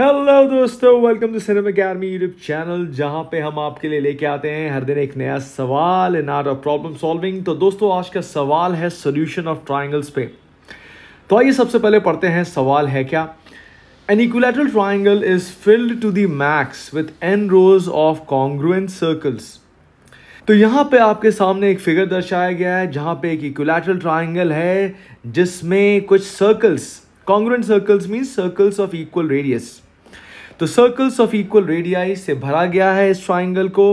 Hello दोस्तों welcome to cinema academy YouTube channel जहां पे हम आपके लिए लेके आते हैं हर दिन एक नया सवाल in art of problem solving तो दोस्तों आज का सवाल है सोल्यूशन ऑफ ट्राइंगल्स पे तो आइए सबसे पहले पढ़ते हैं सवाल है क्या an equilateral triangle is filled to the max with n rows of congruent circles तो यहाँ पे आपके सामने एक फिगर दर्शाया गया है जहाँ पे एक इक्वलेटरल ट्राइंगल है जिसमें कुछ circles congruent circles mean circles of equal radius तो सर्कल्स ऑफ इक्वल रेडियाई से भरा गया है इस ट्राइंगल को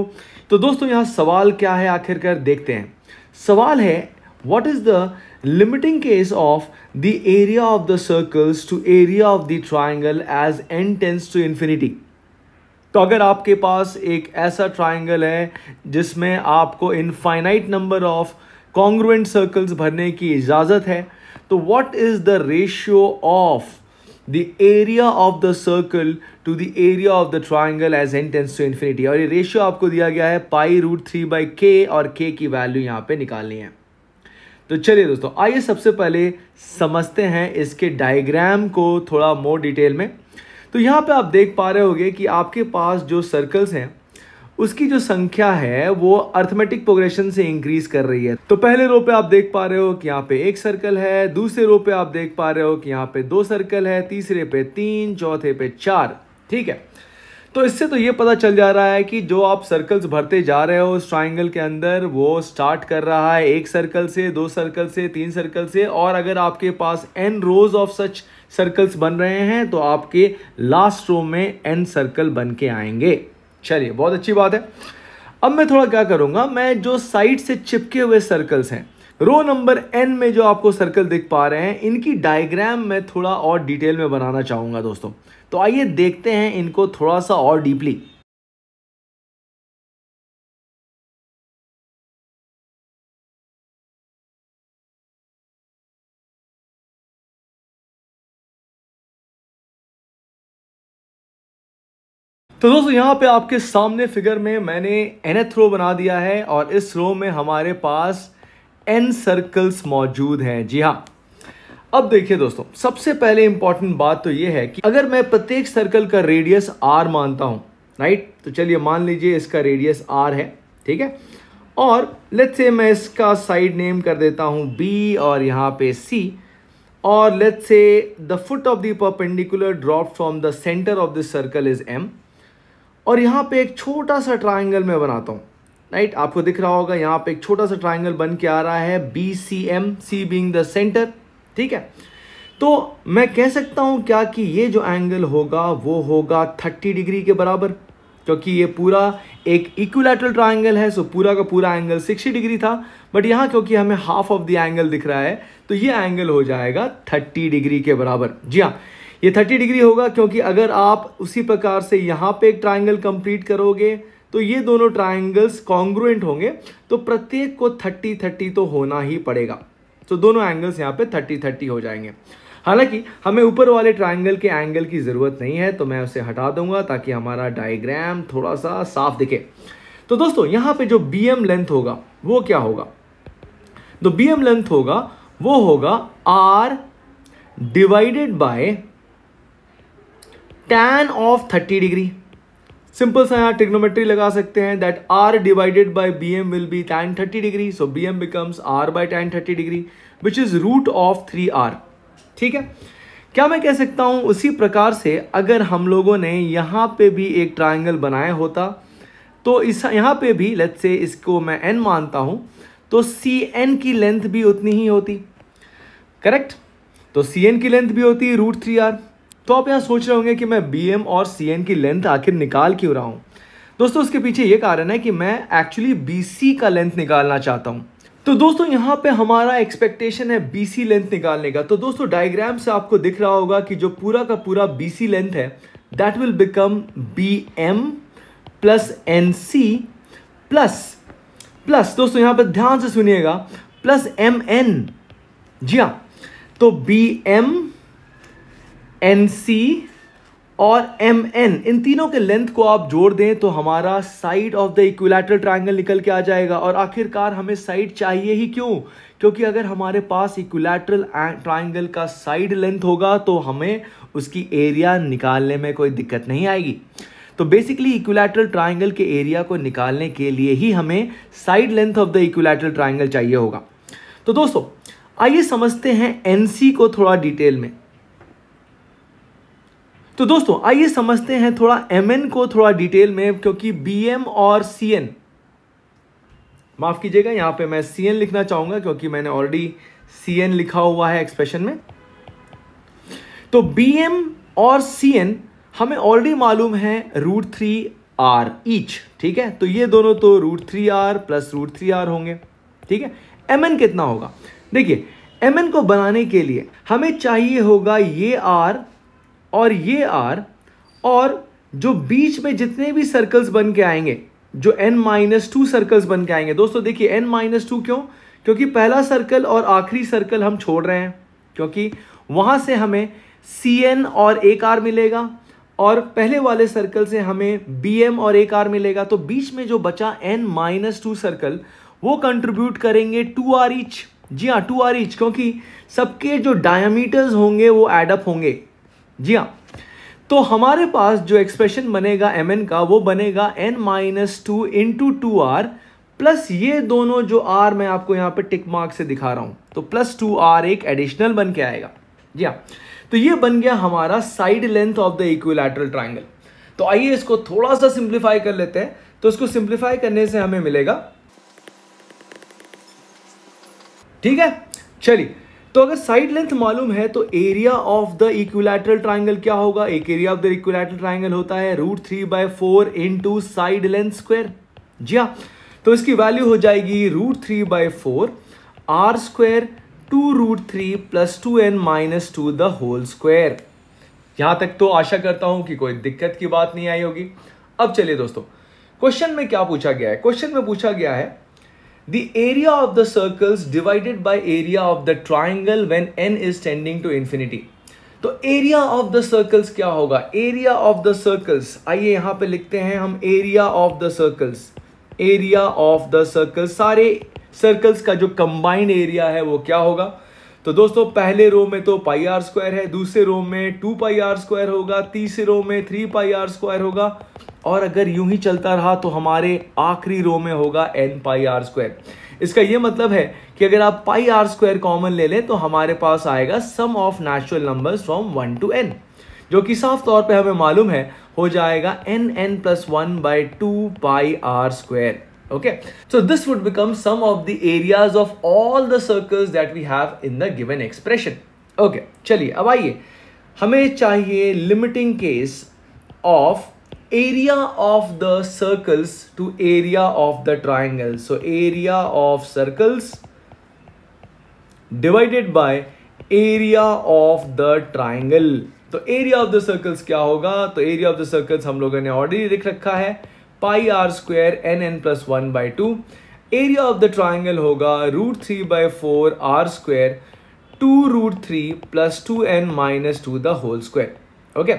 तो दोस्तों यहाँ सवाल क्या है आखिरकार देखते हैं सवाल है what is the limiting case of the area of the circles to area of the triangle as n tends to infinity तो अगर आपके पास एक ऐसा ट्राइंगल है जिसमें आपको infinite number of congruent circles भरने की इजाज़त है तो what is the ratio of the area of the circle to the area of the triangle as n tends to infinity और ये रेशियो आपको दिया गया है पाई रूट थ्री बाई के और के की वैल्यू यहाँ पे निकालनी है तो चलिए दोस्तों आइए सबसे पहले समझते हैं इसके डायग्राम को थोड़ा मोर डिटेल में तो यहाँ पे आप देख पा रहे होगे कि आपके पास जो सर्कल्स हैं उसकी जो संख्या है वो अर्थमेटिक प्रोग्रेशन से इंक्रीज कर रही है तो पहले रो पे आप देख पा रहे हो कि यहाँ पे एक सर्कल है दूसरे रो पे आप देख पा रहे हो कि यहाँ पे दो सर्कल है तीसरे पे तीन चौथे पे चार ठीक है तो इससे तो ये पता चल जा रहा है कि जो आप सर्कल्स भरते जा रहे हो उस ट्राइंगल के अंदर वो स्टार्ट कर रहा है एक सर्कल से दो सर्कल से तीन सर्कल से और अगर आपके पास n rows of such circles बन रहे हैं तो आपके लास्ट रो में एन सर्कल बन के आएंगे चलिए बहुत अच्छी बात है अब मैं थोड़ा क्या करूँगा मैं जो साइड से चिपके हुए सर्कल्स हैं रो नंबर एन में जो आपको सर्कल दिख पा रहे हैं इनकी डायग्राम मैं थोड़ा और डिटेल में बनाना चाहूँगा दोस्तों तो आइए देखते हैं इनको थोड़ा सा और डीपली तो दोस्तों यहाँ पे आपके सामने फिगर में मैंने एथ रो बना दिया है और इस रो में हमारे पास एन सर्कल्स मौजूद हैं जी हाँ अब देखिए दोस्तों सबसे पहले इंपॉर्टेंट बात तो ये है कि अगर मैं प्रत्येक सर्कल का रेडियस आर मानता हूँ राइट तो चलिए मान लीजिए इसका रेडियस आर है ठीक है और लेट से मैं इसका साइड नेम कर देता हूँ बी और यहाँ पे सी और let say the foot of the perpendicular drop from the centre of this circle is M और यहाँ पे एक छोटा सा ट्राइंगल मैं बनाता हूँ राइट आपको दिख रहा होगा यहाँ पे एक छोटा सा ट्राइंगल बन के आ रहा है B C M C being the centre ठीक है तो मैं कह सकता हूँ क्या कि ये जो एंगल होगा वो होगा थर्टी डिग्री के बराबर क्योंकि ये पूरा एक इक्वलेटरल ट्राइंगल है सो पूरा का पूरा एंगल सिक्सटी डिग्री था बट यहाँ क्योंकि हमें हाफ ऑफ द एंगल दिख रहा है तो ये एंगल हो जाएगा थर्टी डिग्री के बराबर जी हाँ ये थर्टी डिग्री होगा क्योंकि अगर आप उसी प्रकार से यहाँ पे एक ट्राइंगल कंप्लीट करोगे तो ये दोनों ट्राइंगल्स कॉन्ग्रुएंट होंगे तो प्रत्येक को थर्टी थर्टी तो होना ही पड़ेगा तो दोनों एंगल्स यहाँ पे थर्टी थर्टी हो जाएंगे हालांकि हमें ऊपर वाले ट्राइंगल के एंगल की ज़रूरत नहीं है तो मैं उसे हटा दूंगा ताकि हमारा डायग्राम थोड़ा सा साफ दिखे तो दोस्तों यहाँ पे जो बी एम लेंथ होगा वो क्या होगा तो बी एम लेंथ होगा वो होगा r divided by tan of thirty degree simple सा यहाँ ट्रिग्नोमेट्री लगा सकते हैं that r divided by B M will be tan thirty degree so B M becomes r by tan thirty degree which is root of three r ठीक है क्या मैं कह सकता हूँ उसी प्रकार से अगर हम लोगों ने यहाँ पे भी एक ट्राइंगल बनाया होता तो इस यहाँ पे भी लेट से इसको मैं एन मानता हूँ तो सी एन की लेंथ भी उतनी ही होती करेक्ट तो सी एन की लेंथ भी होती रूट थ्री आर तो आप यहाँ सोच रहे होंगे कि मैं बी और सी की लेंथ आखिर निकाल क्यों रहा हूँ दोस्तों उसके पीछे ये कारण है कि मैं एक्चुअली बी का लेंथ निकालना चाहता हूँ तो दोस्तों यहाँ पे हमारा एक्सपेक्टेशन है बी सी लेंथ निकालने का तो दोस्तों डायग्राम से आपको दिख रहा होगा कि जो पूरा का पूरा बी सी लेंथ है that will become B M plus N C plus plus दोस्तों यहाँ पर ध्यान से सुनिएगा प्लस एम एन जी हाँ तो बी एम एन सी और एम एन इन तीनों के लेंथ को आप जोड़ दें तो हमारा side of the equilateral triangle निकल के आ जाएगा और आखिरकार हमें साइड चाहिए ही क्यों क्योंकि अगर हमारे पास इक्विलेटरल ट्रायंगल का साइड लेंथ होगा तो हमें उसकी एरिया निकालने में कोई दिक्कत नहीं आएगी तो बेसिकली इक्विलेटरल ट्राइंगल के एरिया को निकालने के लिए ही हमें side length of the equilateral triangle चाहिए होगा तो दोस्तों आइए समझते हैं सी को थोड़ा डिटेल में तो दोस्तों आइए समझते हैं थोड़ा एम को थोड़ा डिटेल में क्योंकि बी और सी माफ़ कीजिएगा यहां पे मैं सी लिखना चाहूंगा क्योंकि मैंने ऑलरेडी सी लिखा हुआ है एक्सप्रेशन में तो बी और सी हमें ऑलरेडी मालूम है रूट थ्री आर ईच ठीक है तो ये दोनों तो root three r plus root three r होंगे ठीक है एम कितना होगा देखिए एम को बनाने के लिए हमें चाहिए होगा ये आर और ये आर और जो बीच में जितने भी सर्कल्स बन के आएंगे जो एन माइनस टू सर्कल्स बन के आएंगे दोस्तों देखिए एन माइनस टू क्यों क्योंकि पहला सर्कल और आखिरी सर्कल हम छोड़ रहे हैं क्योंकि वहाँ से हमें सी एन और एक आर मिलेगा और पहले वाले सर्कल से हमें बी एम और एक आर मिलेगा तो बीच में जो बचा एन माइनस टू सर्कल वो कंट्रीब्यूट करेंगे टू आर ईच जी हाँ टू आर ईच क्योंकि सबके जो डायामीटर्स होंगे वो एडअप होंगे जी हाँ तो हमारे पास जो एक्सप्रेशन बनेगा एम एन का वो बनेगा n minus two into two r plus ये दोनों जो आर मैं आपको यहाँ पे टिक मार्क से दिखा रहा हूँ तो प्लस टू आर एक एडिशनल बन के आएगा जी हाँ तो ये बन गया हमारा side length of the equilateral triangle तो आइए इसको थोड़ा सा सिंप्लीफाई कर लेते हैं तो इसको सिंप्लीफाई करने से हमें मिलेगा ठीक है चलिए तो अगर साइड लेंथ मालूम है तो area of the equilateral triangle क्या होगा एक area of the equilateral triangle होता है root three by four into side length square जी हाँ तो इसकी वैल्यू हो जाएगी root three by four r square two root three plus two n minus two the whole square यहां तक तो आशा करता हूं कि कोई दिक्कत की बात नहीं आई होगी अब चलिए दोस्तों क्वेश्चन में क्या पूछा गया है क्वेश्चन में पूछा गया है The area of the circles divided by area of the triangle when n is tending to infinity. तो एरिया ऑफ द सर्कल्स क्या होगा एरिया ऑफ द सर्कल्स आइए यहां पे लिखते हैं हम area of the circles area of the circles सारे सर्कल्स का जो कंबाइंड एरिया है वो क्या होगा तो दोस्तों पहले रो में तो पाई आर स्क्वायर है दूसरे रो में टू पाई आर स्क्वायर होगा तीसरे रो में थ्री पाई आर स्क्वायर होगा और अगर यूं ही चलता रहा तो हमारे आखिरी रो में होगा एन पाई आर स्क्वायर इसका ये मतलब है कि अगर आप पाई आर स्क्वायर कॉमन ले लें तो हमारे पास आएगा sum of natural numbers from one to n जो कि साफ तौर पे हमें मालूम है हो जाएगा n n plus one by two pi r square okay so this would become sum of the areas of all the circles that we have in the given expression okay चलिए अब आइए हमें चाहिए limiting case of area of the circles to area of the triangle so area of circles divided by area of the triangle तो area of the circles क्या होगा तो area of the circles हम लोगों ने ऑलरेडी लिख रखा है pi r square n n plus one by two area of the triangle होगा root three by four r square two root three plus two n minus two the whole square okay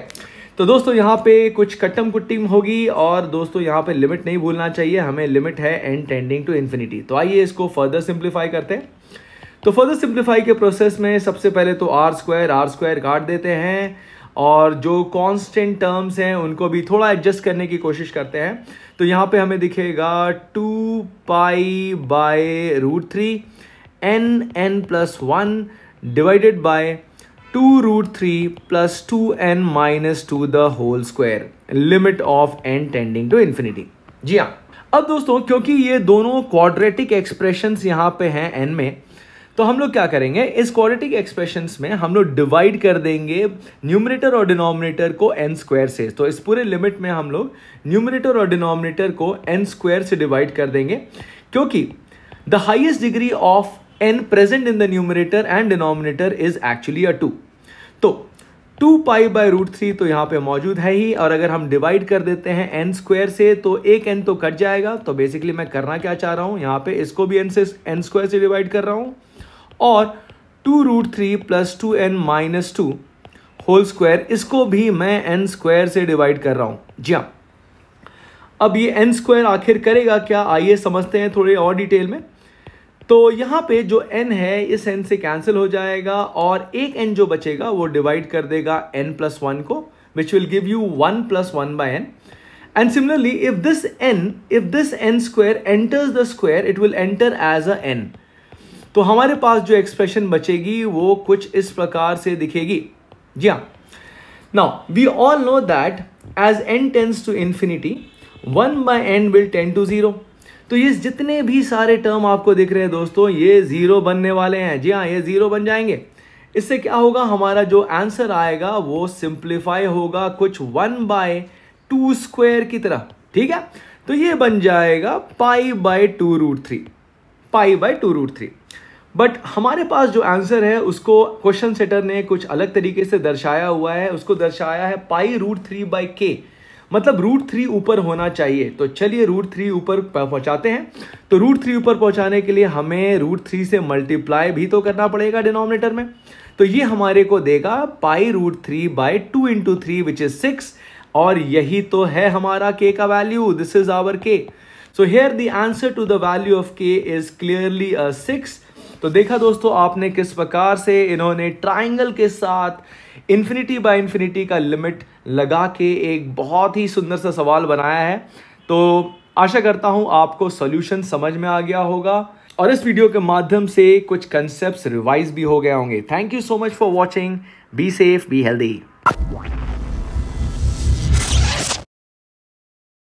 तो दोस्तों यहाँ पे कुछ कट्टम कुट्टीम होगी और दोस्तों यहाँ पे लिमिट नहीं भूलना चाहिए हमें लिमिट है एंड टेंडिंग टू इन्फिनिटी तो आइए इसको फर्दर सिंप्लीफाई करते हैं तो फर्दर सिंप्लीफाई के प्रोसेस में सबसे पहले तो आर स्क्वायर आर स्क्वायर काट देते हैं और जो कांस्टेंट टर्म्स हैं उनको भी थोड़ा एडजस्ट करने की कोशिश करते हैं तो यहाँ पे हमें दिखेगा two pi by root three n n plus one divided by root three plus two n minus two the whole square limit of n tending to infinity जी हाँ अब दोस्तों क्योंकि ये दोनों क्वाड्रेटिक एक्सप्रेशन यहाँ पे हैं एन में तो हम लोग क्या करेंगे इस क्वाड्रेटिक एक्सप्रेशन में हम लोग डिवाइड कर देंगे न्यूमरेटर और डिनोमिनेटर को एन स्क्वायर से तो इस पूरे लिमिट में हम लोग न्यूमरेटर और डिनोमिनेटर को एन स्क्वायर से डिवाइड कर देंगे क्योंकि the highest degree of n present in the numerator and denominator is actually a 2 तो 2 पाई बाय रूट थ्री तो यहाँ पे मौजूद है ही और अगर हम डिवाइड कर देते हैं एन स्क्वायर से तो एक एन तो कट जाएगा तो बेसिकली मैं करना क्या चाह रहा हूँ यहाँ पे इसको भी एन से एन स्क्वायर से डिवाइड कर रहा हूँ और two root three plus two n minus two whole square इसको भी मैं एन स्क्वायर से डिवाइड कर रहा हूँ जी हाँ अब ये एन स्क्वायर आखिर करेगा क्या आइए समझते हैं थोड़े और डिटेल में तो यहाँ पे जो एन है इस एन से कैंसिल हो जाएगा और एक एन जो बचेगा वो डिवाइड कर देगा एन प्लस वन को which will give you one plus one by n and similarly if this n, if this n square enters the square it will enter as a n. तो हमारे पास जो expression बचेगी वो कुछ इस प्रकार से दिखेगी जी हाँ now we all know that as n tends to infinity one by n will tend to zero तो ये जितने भी सारे टर्म आपको दिख रहे हैं दोस्तों ये ज़ीरो बनने वाले हैं जी हाँ ये ज़ीरो बन जाएंगे इससे क्या होगा हमारा जो आंसर आएगा वो सिंप्लीफाई होगा कुछ वन बाय टू स्क्वेयर की तरह ठीक है तो ये बन जाएगा pi by two root three pi by two root three but हमारे पास जो आंसर है उसको क्वेश्चन सेटर ने कुछ अलग तरीके से दर्शाया हुआ है उसको दर्शाया है पाई रूट थ्री बाई के मतलब रूट थ्री ऊपर होना चाहिए तो चलिए रूट थ्री ऊपर पहुंचाते हैं तो रूट थ्री ऊपर पहुंचाने के लिए हमें रूट थ्री से मल्टीप्लाई भी तो करना पड़ेगा डिनोमिनेटर में तो ये हमारे को देगा pi root three by two into three which is six और यही तो है हमारा के का value this is our K so here the answer to the value of K is clearly six तो देखा दोस्तों आपने किस प्रकार से इन्होंने ट्राइंगल के साथ इन्फिनिटी बाय इन्फिनिटी का लिमिट लगा के एक बहुत ही सुंदर सा सवाल बनाया है तो आशा करता हूँ आपको सोल्यूशन समझ में आ गया होगा और इस वीडियो के माध्यम से कुछ कंसेप्ट रिवाइज भी हो गए होंगे thank you so much for watching be safe be healthy